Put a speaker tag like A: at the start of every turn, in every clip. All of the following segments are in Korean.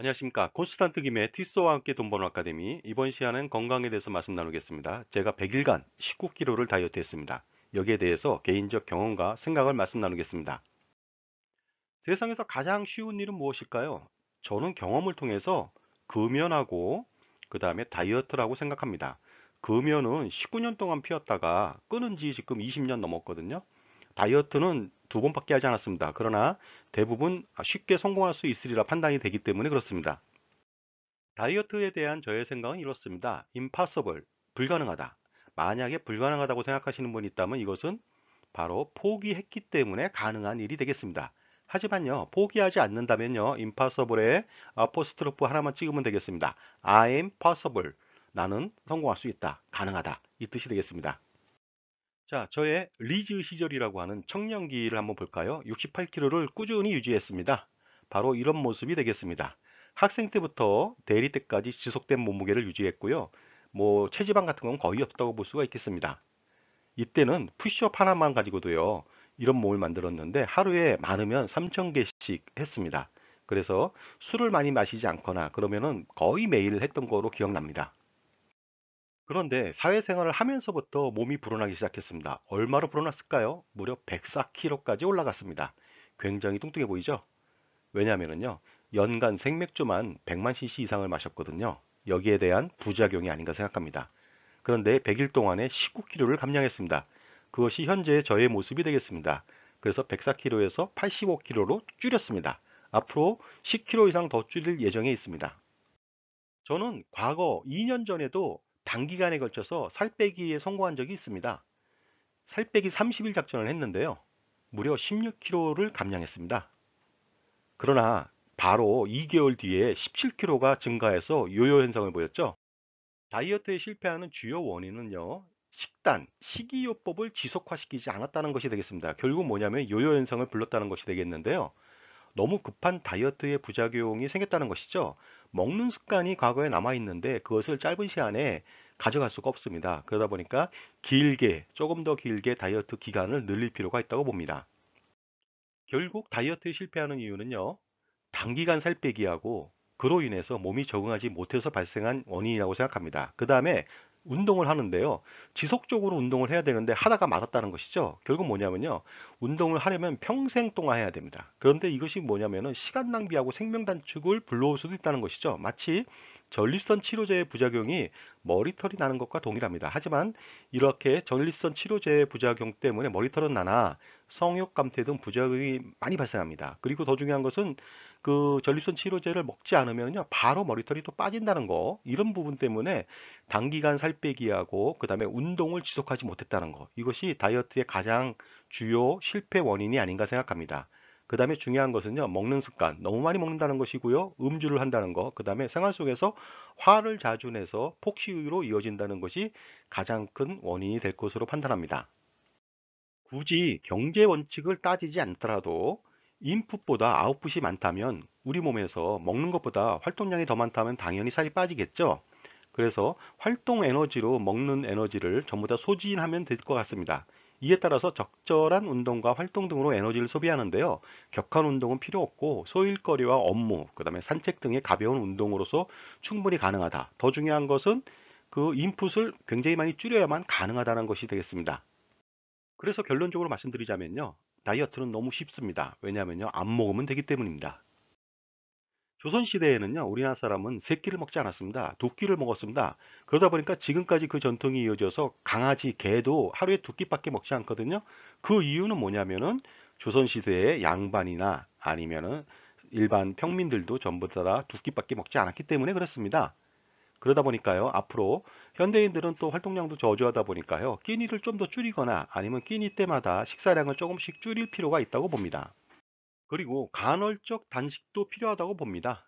A: 안녕하십니까. 콘스탄트 김의 티스와 함께 돈 버는 아카데미 이번 시간은 건강에 대해서 말씀 나누겠습니다. 제가 100일간 19kg를 다이어트 했습니다. 여기에 대해서 개인적 경험과 생각을 말씀 나누겠습니다. 세상에서 가장 쉬운 일은 무엇일까요? 저는 경험을 통해서 금연하고 그 다음에 다이어트라고 생각합니다. 금연은 19년 동안 피웠다가 끊은 지 지금 20년 넘었거든요. 다이어트는 두 번밖에 하지 않았습니다. 그러나 대부분 쉽게 성공할 수 있으리라 판단이 되기 때문에 그렇습니다. 다이어트에 대한 저의 생각은 이렇습니다. impossible, 불가능하다. 만약에 불가능하다고 생각하시는 분이 있다면 이것은 바로 포기했기 때문에 가능한 일이 되겠습니다. 하지만요, 포기하지 않는다면요, impossible에 포스트로프 하나만 찍으면 되겠습니다. I'm possible. 나는 성공할 수 있다. 가능하다. 이 뜻이 되겠습니다. 자, 저의 리즈 시절이라고 하는 청년기를 한번 볼까요? 68kg를 꾸준히 유지했습니다. 바로 이런 모습이 되겠습니다. 학생 때부터 대리 때까지 지속된 몸무게를 유지했고요. 뭐 체지방 같은 건 거의 없다고 볼 수가 있겠습니다. 이때는 푸쉬업 하나만 가지고도요. 이런 몸을 만들었는데 하루에 많으면 3,000개씩 했습니다. 그래서 술을 많이 마시지 않거나 그러면은 거의 매일 했던 거로 기억납니다. 그런데 사회생활을 하면서부터 몸이 불어나기 시작했습니다. 얼마로 불어났을까요? 무려 104kg까지 올라갔습니다. 굉장히 뚱뚱해 보이죠? 왜냐하면요. 연간 생맥주만 100만 cc 이상을 마셨거든요. 여기에 대한 부작용이 아닌가 생각합니다. 그런데 100일 동안에 19kg를 감량했습니다. 그것이 현재의 저의 모습이 되겠습니다. 그래서 104kg에서 85kg로 줄였습니다. 앞으로 10kg 이상 더 줄일 예정에 있습니다. 저는 과거 2년 전에도 단기간에 걸쳐서 살 빼기에 성공한 적이 있습니다. 살 빼기 30일 작전을 했는데요. 무려 16kg를 감량했습니다. 그러나 바로 2개월 뒤에 17kg가 증가해서 요요 현상을 보였죠. 다이어트에 실패하는 주요 원인은요. 식단, 식이요법을 지속화시키지 않았다는 것이 되겠습니다. 결국 뭐냐면 요요 현상을 불렀다는 것이 되겠는데요. 너무 급한 다이어트의 부작용이 생겼다는 것이죠. 먹는 습관이 과거에 남아 있는데 그것을 짧은 시간에 가져갈 수가 없습니다. 그러다 보니까 길게 조금 더 길게 다이어트 기간을 늘릴 필요가 있다고 봅니다. 결국 다이어트에 실패하는 이유는요. 단기간 살 빼기하고 그로 인해서 몸이 적응하지 못해서 발생한 원인이라고 생각합니다. 그 다음에 운동을 하는데요. 지속적으로 운동을 해야 되는데 하다가 말았다는 것이죠. 결국 뭐냐면요. 운동을 하려면 평생 동안 해야 됩니다. 그런데 이것이 뭐냐면은 시간 낭비하고 생명 단축을 불러올 수도 있다는 것이죠. 마치 전립선 치료제의 부작용이 머리털이 나는 것과 동일합니다. 하지만 이렇게 전립선 치료제의 부작용 때문에 머리털은 나나 성욕 감퇴 등 부작용이 많이 발생합니다. 그리고 더 중요한 것은 그 전립선 치료제를 먹지 않으면요 바로 머리털이 또 빠진다는 거 이런 부분 때문에 단기간 살 빼기하고 그 다음에 운동을 지속하지 못했다는 거 이것이 다이어트의 가장 주요 실패 원인이 아닌가 생각합니다. 그 다음에 중요한 것은요 먹는 습관 너무 많이 먹는다는 것이고요 음주를 한다는 것그 다음에 생활 속에서 화를 자주 내서 폭식으로 이어진다는 것이 가장 큰 원인이 될 것으로 판단합니다 굳이 경제 원칙을 따지지 않더라도 인풋보다 아웃풋이 많다면 우리 몸에서 먹는 것보다 활동량이 더 많다면 당연히 살이 빠지겠죠 그래서 활동 에너지로 먹는 에너지를 전부 다 소진하면 될 것 같습니다 이에 따라서 적절한 운동과 활동 등으로 에너지를 소비하는데요. 격한 운동은 필요 없고 소일거리와 업무, 그 다음에 산책 등의 가벼운 운동으로서 충분히 가능하다. 더 중요한 것은 그 인풋을 굉장히 많이 줄여야만 가능하다는 것이 되겠습니다. 그래서 결론적으로 말씀드리자면요. 다이어트는 너무 쉽습니다. 왜냐하면요. 안 먹으면 되기 때문입니다. 조선시대에는요 우리나라 사람은 새끼를 먹지 않았습니다 도끼를 먹었습니다 그러다 보니까 지금까지 그 전통이 이어져서 강아지 개도 하루에 두 끼밖에 먹지 않거든요 그 이유는 뭐냐면은 조선시대의 양반이나 아니면은 일반 평민들도 전부 다두 끼밖에 먹지 않았기 때문에 그렇습니다 그러다 보니까요 앞으로 현대인들은 또 활동량도 저조하다 보니까요 끼니를 좀 더 줄이거나 아니면 끼니 때마다 식사량을 조금씩 줄일 필요가 있다고 봅니다 그리고 간헐적 단식도 필요하다고 봅니다.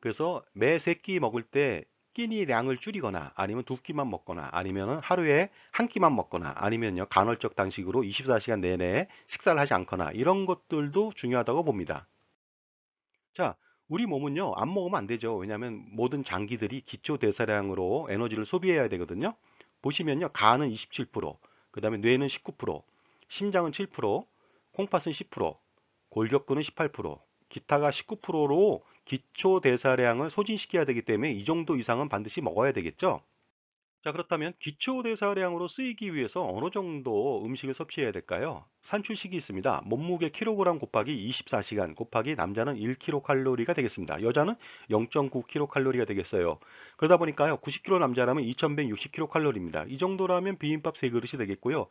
A: 그래서 매세끼 먹을 때 끼니량을 줄이거나 아니면 두 끼만 먹거나 아니면 하루에 한 끼만 먹거나 아니면요 간헐적 단식으로 24시간 내내 식사를 하지 않거나 이런 것들도 중요하다고 봅니다. 자, 우리 몸은요 안 먹으면 안 되죠. 왜냐하면 모든 장기들이 기초 대사량으로 에너지를 소비해야 되거든요. 보시면요 간은 27%, 그 다음에 뇌는 19%, 심장은 7%, 콩팥은 10%, 골격근은 18%, 기타가 19%로 기초 대사량을 소진시켜야 되기 때문에 이 정도 이상은 반드시 먹어야 되겠죠. 자 그렇다면 기초 대사량으로 쓰이기 위해서 어느 정도 음식을 섭취해야 될까요? 산출식이 있습니다. 몸무게 킬로그램 곱하기 24시간 곱하기 남자는 1kcal가 되겠습니다. 여자는 0.9kcal가 되겠어요. 그러다 보니까요. 90kg 남자라면 2160kcal입니다. 이 정도라면 비빔밥 3그릇이 되겠고요.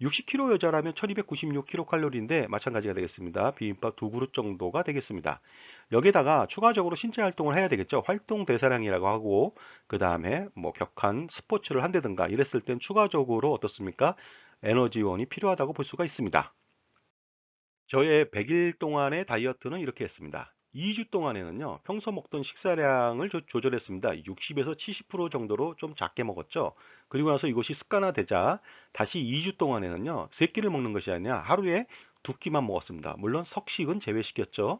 A: 60kg 여자라면 1296kcal인데 마찬가지가 되겠습니다. 비빔밥 두 그릇 정도가 되겠습니다. 여기에다가 추가적으로 신체 활동을 해야 되겠죠. 활동 대사량이라고 하고 그 다음에 뭐 격한 스포츠를 한다든가 이랬을 땐 추가적으로 어떻습니까? 에너지원이 필요하다고 볼 수가 있습니다. 저의 100일 동안의 다이어트는 이렇게 했습니다. 2주 동안에는요 평소 먹던 식사량을 조, 절했습니다 60에서 70% 정도로 좀 작게 먹었죠 그리고 나서 이것이 습관화되자 다시 2주 동안에는요 3끼를 먹는 것이 아니라 하루에 두 끼만 먹었습니다 물론 석식은 제외시켰죠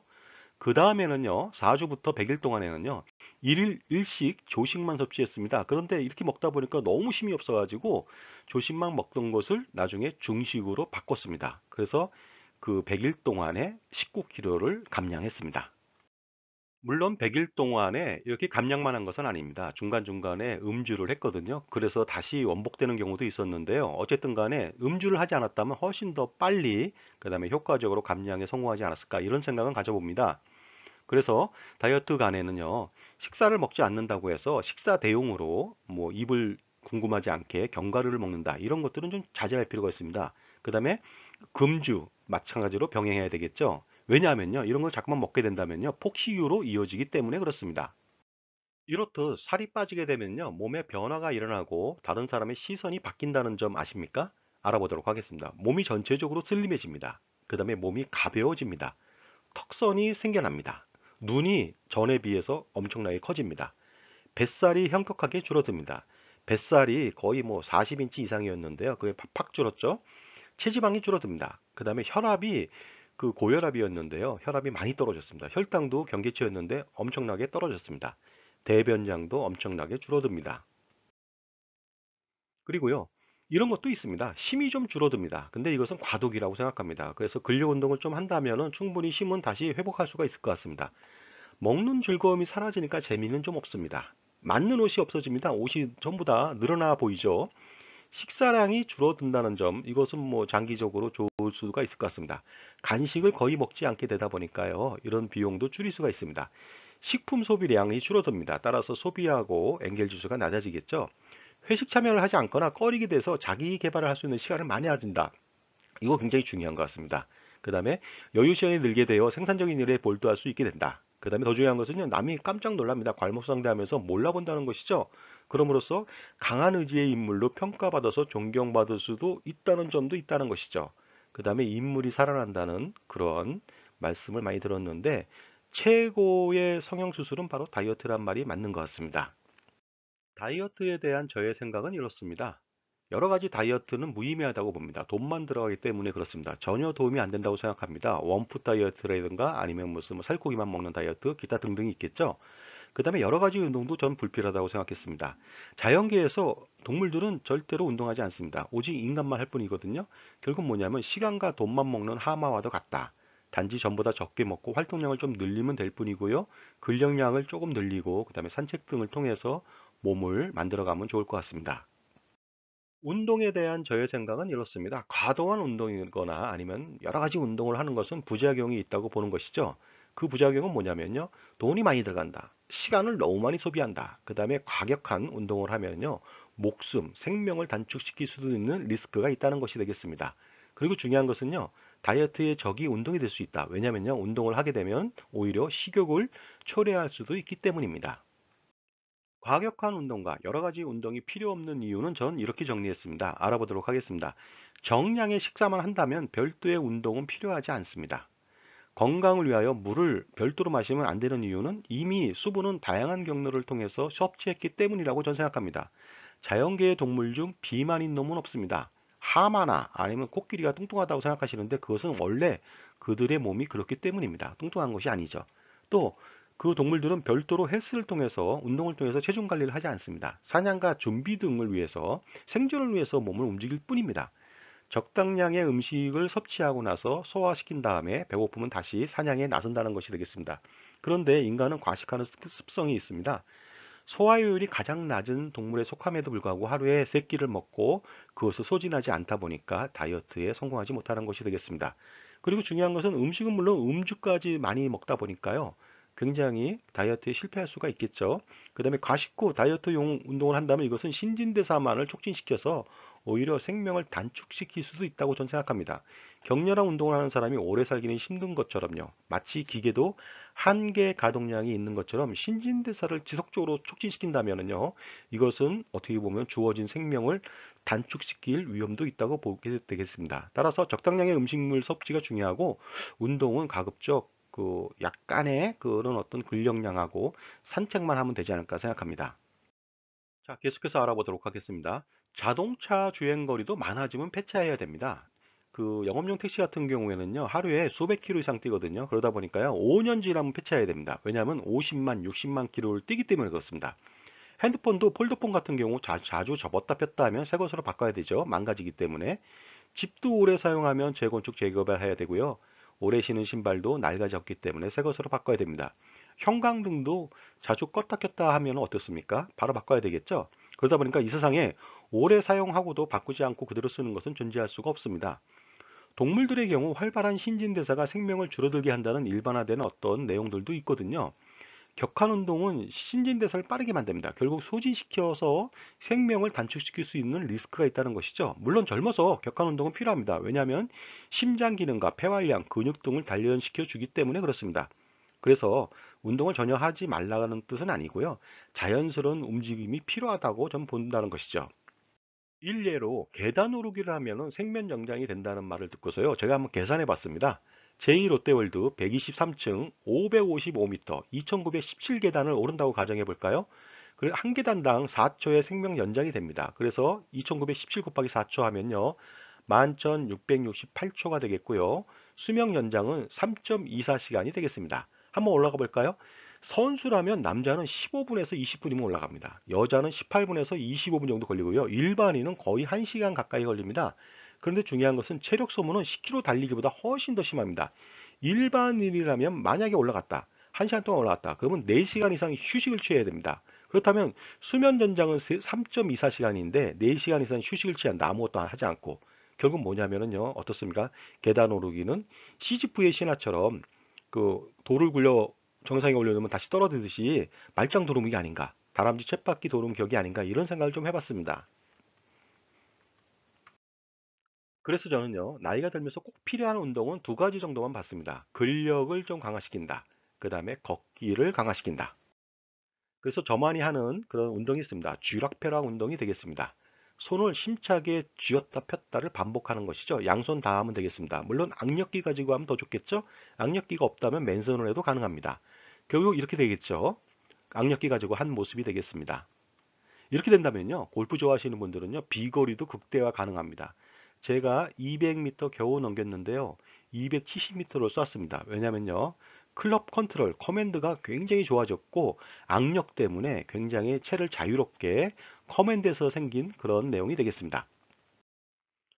A: 그 다음에는요 4주부터 100일 동안에는요 1일 1식 조식만 섭취했습니다 그런데 이렇게 먹다 보니까 너무 힘이 없어 가지고 조식만 먹던 것을 나중에 중식으로 바꿨습니다 그래서 그 100일 동안에 19kg를 감량했습니다 물론 100일 동안에 이렇게 감량만 한 것은 아닙니다. 중간중간에 음주를 했거든요. 그래서 다시 원복되는 경우도 있었는데요. 어쨌든 간에 음주를 하지 않았다면 훨씬 더 빨리 그다음에 효과적으로 감량에 성공하지 않았을까 이런 생각은 가져봅니다. 그래서 다이어트 간에는요. 식사를 먹지 않는다고 해서 식사 대용으로 뭐 입을 궁금하지 않게 견과류를 먹는다. 이런 것들은 좀 자제할 필요가 있습니다. 그다음에 금주 마찬가지로 병행해야 되겠죠. 왜냐하면요. 이런 걸 자꾸만 먹게 된다면요. 폭식으로 이어지기 때문에 그렇습니다. 이렇듯 살이 빠지게 되면요. 몸에 변화가 일어나고 다른 사람의 시선이 바뀐다는 점 아십니까? 알아보도록 하겠습니다. 몸이 전체적으로 슬림해집니다. 그 다음에 몸이 가벼워집니다. 턱선이 생겨납니다. 눈이 전에 비해서 엄청나게 커집니다. 뱃살이 현격하게 줄어듭니다. 뱃살이 거의 뭐 40인치 이상이었는데요. 그게 팍 줄었죠. 체지방이 줄어듭니다. 그 다음에 혈압이 그 고혈압이었는데요. 혈압이 많이 떨어졌습니다. 혈당도 경계치였는데 엄청나게 떨어졌습니다. 대변량도 엄청나게 줄어듭니다. 그리고요. 이런 것도 있습니다. 심이 좀 줄어듭니다. 근데 이것은 과도기라고 생각합니다. 그래서 근력 운동을 좀 한다면 충분히 심은 다시 회복할 수가 있을 것 같습니다. 먹는 즐거움이 사라지니까 재미는 좀 없습니다. 맞는 옷이 없어집니다. 옷이 전부 다 늘어나 보이죠. 식사량이 줄어든다는 점 이것은 뭐 장기적으로 좋을 수가 있을 것 같습니다. 간식을 거의 먹지 않게 되다 보니까요. 이런 비용도 줄일 수가 있습니다. 식품 소비량이 줄어듭니다. 따라서 소비하고 엔겔 지수가 낮아지겠죠. 회식 참여를 하지 않거나 꺼리게 돼서 자기 개발을 할 수 있는 시간을 많이 가진다. 이거 굉장히 중요한 것 같습니다. 그 다음에 여유 시간이 늘게 되어 생산적인 일에 볼도할수 있게 된다. 그 다음에 더 중요한 것은요. 남이 깜짝 놀랍니다. 괄목상대하면서 몰라본다는 것이죠. 그럼으로써 강한 의지의 인물로 평가받아서 존경받을 수도 있다는 점도 있다는 것이죠. 그 다음에 인물이 살아난다는 그런 말씀을 많이 들었는데 최고의 성형수술은 바로 다이어트란 말이 맞는 것 같습니다. 다이어트에 대한 저의 생각은 이렇습니다. 여러 가지 다이어트는 무의미하다고 봅니다. 돈만 들어가기 때문에 그렇습니다. 전혀 도움이 안 된다고 생각합니다. 원푸 다이어트라든가 아니면 무슨 뭐 살코기만 먹는 다이어트, 기타 등등이 있겠죠. 그 다음에 여러 가지 운동도 전 불필요하다고 생각했습니다. 자연계에서 동물들은 절대로 운동하지 않습니다. 오직 인간만 할 뿐이거든요. 결국 뭐냐면 시간과 돈만 먹는 하마와도 같다. 단지 전보다 적게 먹고 활동량을 좀 늘리면 될 뿐이고요. 근력량을 조금 늘리고 그 다음에 산책 등을 통해서 몸을 만들어가면 좋을 것 같습니다. 운동에 대한 저의 생각은 이렇습니다. 과도한 운동이거나 아니면 여러 가지 운동을 하는 것은 부작용이 있다고 보는 것이죠. 그 부작용은 뭐냐면요. 돈이 많이 들어간다. 시간을 너무 많이 소비한다. 그 다음에 과격한 운동을 하면요. 목숨, 생명을 단축시킬 수도 있는 리스크가 있다는 것이 되겠습니다. 그리고 중요한 것은요. 다이어트의 적이 운동이 될 수 있다. 왜냐면요. 운동을 하게 되면 오히려 식욕을 초래할 수도 있기 때문입니다. 과격한 운동과 여러 가지 운동이 필요 없는 이유는 전 이렇게 정리했습니다. 알아보도록 하겠습니다. 정량의 식사만 한다면 별도의 운동은 필요하지 않습니다. 건강을 위하여 물을 별도로 마시면 안 되는 이유는 이미 수분은 다양한 경로를 통해서 섭취했기 때문이라고 전 생각합니다. 자연계의 동물 중 비만인 놈은 없습니다. 하마나 아니면 코끼리가 뚱뚱하다고 생각하시는데 그것은 원래 그들의 몸이 그렇기 때문입니다. 뚱뚱한 것이 아니죠. 또 그 동물들은 별도로 헬스를 통해서 운동을 통해서 체중 관리를 하지 않습니다. 사냥과 준비 등을 위해서 생존을 위해서 몸을 움직일 뿐입니다. 적당량의 음식을 섭취하고 나서 소화시킨 다음에 배고픔은 다시 사냥에 나선다는 것이 되겠습니다. 그런데 인간은 과식하는 습성이 있습니다. 소화효율이 가장 낮은 동물에 속함에도 불구하고 하루에 3끼를 먹고 그것을 소진하지 않다 보니까 다이어트에 성공하지 못하는 것이 되겠습니다. 그리고 중요한 것은 음식은 물론 음주까지 많이 먹다 보니까요. 굉장히 다이어트에 실패할 수가 있겠죠. 그 다음에 과식 후 다이어트용 운동을 한다면 이것은 신진대사만을 촉진시켜서 오히려 생명을 단축시킬 수도 있다고 전 생각합니다. 격렬한 운동을 하는 사람이 오래 살기는 힘든 것처럼요. 마치 기계도 한계 가동량이 있는 것처럼 신진대사를 지속적으로 촉진시킨다면요. 이것은 어떻게 보면 주어진 생명을 단축시킬 위험도 있다고 보게 되겠습니다. 따라서 적당량의 음식물 섭취가 중요하고 운동은 가급적 그 약간의 그런 어떤 근력량하고 산책만 하면 되지 않을까 생각합니다. 자, 계속해서 알아보도록 하겠습니다. 자동차 주행 거리도 많아지면 폐차해야 됩니다. 그 영업용 택시 같은 경우에는요 하루에 수백 킬로 이상 뛰거든요 그러다 보니까요 5년 지나면 폐차해야 됩니다 왜냐하면 50만 60만 킬로를 뛰기 때문에 그렇습니다 핸드폰도 폴더폰 같은 경우 자, 주 접었다 폈다 하면 새 것으로 바꿔야 되죠 망가지기 때문에 집도 오래 사용하면 재건축 재개발해야 되고요 오래 신은 신발도 낡아졌기 때문에 새 것으로 바꿔야 됩니다 형광등도 자주 껐다 켰다 하면 어떻습니까 바로 바꿔야 되겠죠 그러다 보니까 이 세상에 오래 사용하고도 바꾸지 않고 그대로 쓰는 것은 존재할 수가 없습니다. 동물들의 경우 활발한 신진대사가 생명을 줄어들게 한다는 일반화된 어떤 내용들도 있거든요. 격한 운동은 신진대사를 빠르게 만듭니다. 결국 소진시켜서 생명을 단축시킬 수 있는 리스크가 있다는 것이죠. 물론 젊어서 격한 운동은 필요합니다. 왜냐하면 심장 기능과 폐활량, 근육 등을 단련시켜 주기 때문에 그렇습니다. 그래서 운동을 전혀 하지 말라는 뜻은 아니고요. 자연스러운 움직임이 필요하다고 전 본다는 것이죠. 일례로 계단 오르기를 하면 생명 연장이 된다는 말을 듣고서요. 제가 한번 계산해 봤습니다. 제2롯데월드 123층 555m 2917계단을 오른다고 가정해 볼까요? 한 계단당 4초의 생명 연장이 됩니다. 그래서 2917 곱하기 4초 하면요. 11,668초가 되겠고요. 수명 연장은 3.24시간이 되겠습니다. 한번 올라가 볼까요? 선수라면 남자는 15분에서 20분이면 올라갑니다. 여자는 18분에서 25분 정도 걸리고요. 일반인은 거의 1시간 가까이 걸립니다. 그런데 중요한 것은 체력 소모는 10km 달리기보다 훨씬 더 심합니다. 일반인이라면 만약에 올라갔다. 1시간 동안 올라갔다. 그러면 4시간 이상 휴식을 취해야 됩니다. 그렇다면 수면 전장은 3.24시간인데 4시간 이상 휴식을 취한다. 아무것도 하지 않고 결국 뭐냐면은요. 어떻습니까? 계단 오르기는 시지프의 신화처럼 그 돌을 굴려 정상에 올려놓으면 다시 떨어지듯이 말짱 도루묵이 아닌가 다람쥐 쳇바퀴 도루묵격이 아닌가 이런 생각을 좀 해봤습니다. 그래서 저는요 나이가 들면서 꼭 필요한 운동은 두 가지 정도만 봤습니다. 근력을 좀 강화시킨다. 그 다음에 걷기를 강화시킨다. 그래서 저만이 하는 그런 운동이 있습니다. 쥐락펴락 운동이 되겠습니다. 손을 심차게 쥐었다 폈다를 반복하는 것이죠. 양손 다 하면 되겠습니다. 물론 악력기 가지고 하면 더 좋겠죠? 악력기가 없다면 맨손으로 해도 가능합니다. 결국 이렇게 되겠죠. 악력기 가지고 한 모습이 되겠습니다. 이렇게 된다면요. 골프 좋아하시는 분들은요. 비거리도 극대화 가능합니다. 제가 200m 겨우 넘겼는데요. 270m로 쐈습니다. 왜냐면요. 클럽 컨트롤, 커맨드가 굉장히 좋아졌고 악력 때문에 굉장히 채를 자유롭게 커맨드에서 생긴 그런 내용이 되겠습니다.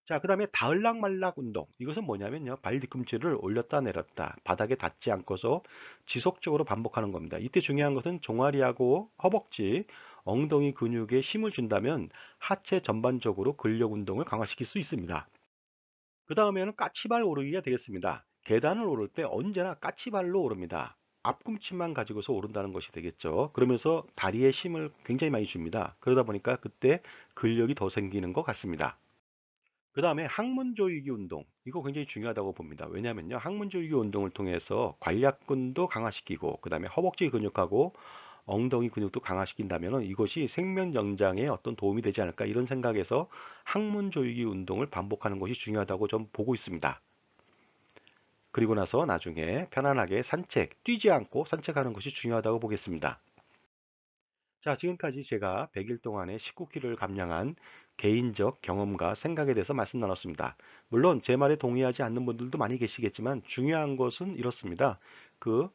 A: 자, 그 다음에 다을락말락 운동. 이것은 뭐냐면요. 발 뒤꿈치를 올렸다 내렸다. 바닥에 닿지 않고서 지속적으로 반복하는 겁니다. 이때 중요한 것은 종아리하고 허벅지, 엉덩이 근육에 힘을 준다면 하체 전반적으로 근력 운동을 강화시킬 수 있습니다. 그 다음에는 까치발 오르기가 되겠습니다. 계단을 오를 때 언제나 까치발로 오릅니다. 앞꿈치만 가지고서 오른다는 것이 되겠죠. 그러면서 다리에 힘을 굉장히 많이 줍니다. 그러다 보니까 그때 근력이 더 생기는 것 같습니다. 그 다음에 학문조이기 운동 이거 굉장히 중요하다고 봅니다. 왜냐하면요 학문조이기 운동을 통해서 관략근도 강화시키고 그 다음에 허벅지 근육하고 엉덩이 근육도 강화시킨다면 이것이 생명 연장에 어떤 도움이 되지 않을까 이런 생각에서 항문조이기 운동을 반복하는 것이 중요하다고 좀 보고 있습니다. 그리고 나서 나중에 편안하게 산책, 뛰지 않고 산책하는 것이 중요하다고 보겠습니다. 자, 지금까지 제가 100일 동안에 19kg를 감량한 개인적 경험과 생각에 대해서 말씀 나눴습니다. 물론 제 말에 동의하지 않는 분들도 많이 계시겠지만 중요한 것은 이렇습니다. 그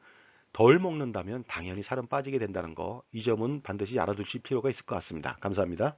A: 덜 먹는다면 당연히 살은 빠지게 된다는 거, 이 점은 반드시 알아두실 필요가 있을 것 같습니다. 감사합니다.